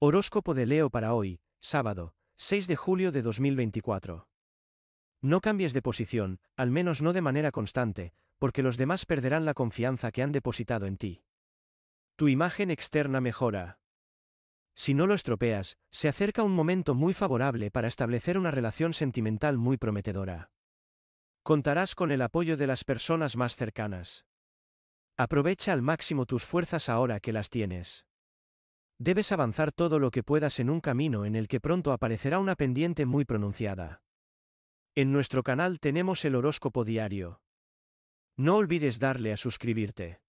Horóscopo de Leo para hoy, sábado, 6 de julio de 2024. No cambies de posición, al menos no de manera constante, porque los demás perderán la confianza que han depositado en ti. Tu imagen externa mejora. Si no lo estropeas, se acerca un momento muy favorable para establecer una relación sentimental muy prometedora. Contarás con el apoyo de las personas más cercanas. Aprovecha al máximo tus fuerzas ahora que las tienes. Debes avanzar todo lo que puedas en un camino en el que pronto aparecerá una pendiente muy pronunciada. En nuestro canal tenemos el horóscopo diario. No olvides darle a suscribirte.